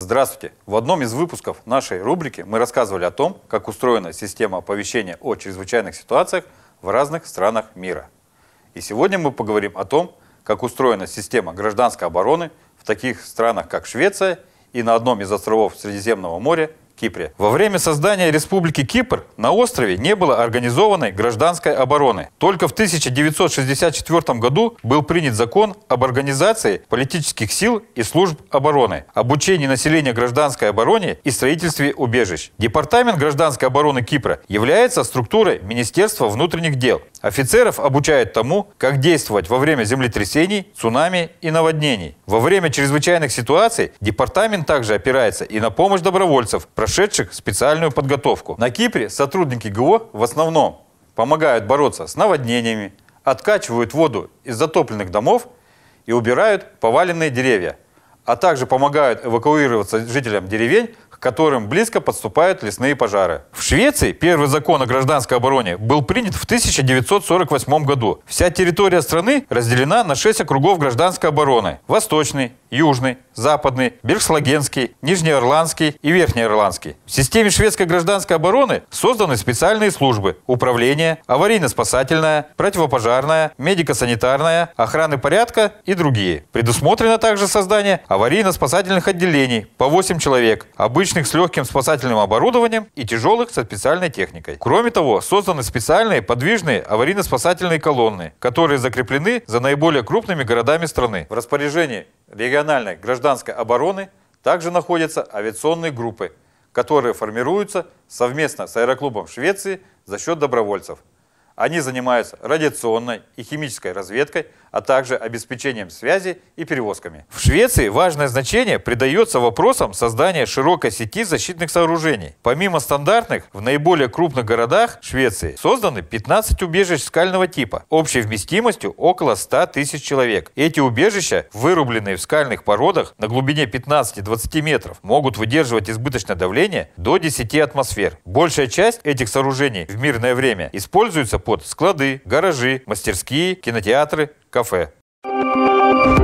Здравствуйте! В одном из выпусков нашей рубрики мы рассказывали о том, как устроена система оповещения о чрезвычайных ситуациях в разных странах мира. И сегодня мы поговорим о том, как устроена система гражданской обороны в таких странах, как Швеция и на одном из островов Средиземного моря Кипре. Во время создания Республики Кипр на острове не было организованной гражданской обороны. Только в 1964 году был принят закон об организации политических сил и служб обороны, обучении населения гражданской обороне и строительстве убежищ. Департамент гражданской обороны Кипра является структурой Министерства внутренних дел. Офицеров обучают тому, как действовать во время землетрясений, цунами и наводнений. Во время чрезвычайных ситуаций департамент также опирается и на помощь добровольцев, прошедших специальную подготовку. На Кипре сотрудники ГО в основном помогают бороться с наводнениями, откачивают воду из затопленных домов и убирают поваленные деревья, а также помогают эвакуироваться жителям деревень, которым близко подступают лесные пожары. В Швеции первый закон о гражданской обороне был принят в 1948 году. Вся территория страны разделена на шесть округов гражданской обороны. Восточный, Южный, Западный, Бергслагенский, Нижнеорландский и Верхнеорландский. В системе шведской гражданской обороны созданы специальные службы – управление, аварийно-спасательная, противопожарная, медико-санитарная, охраны порядка и другие. Предусмотрено также создание аварийно-спасательных отделений по 8 человек, обычно обычных с легким спасательным оборудованием и тяжелых со специальной техникой. Кроме того, созданы специальные подвижные аварийно-спасательные колонны, которые закреплены за наиболее крупными городами страны. В распоряжении региональной гражданской обороны также находятся авиационные группы, которые формируются совместно с аэроклубом Швеции за счет добровольцев. Они занимаются радиационной и химической разведкой, а также обеспечением связи и перевозками. В Швеции важное значение придается вопросам создания широкой сети защитных сооружений. Помимо стандартных, в наиболее крупных городах Швеции созданы 15 убежищ скального типа, общей вместимостью около 100 тысяч человек. Эти убежища, вырубленные в скальных породах на глубине 15-20 метров, могут выдерживать избыточное давление до 10 атмосфер. Большая часть этих сооружений в мирное время используется под склады, гаражи, мастерские, кинотеатры, кафе. Thank you.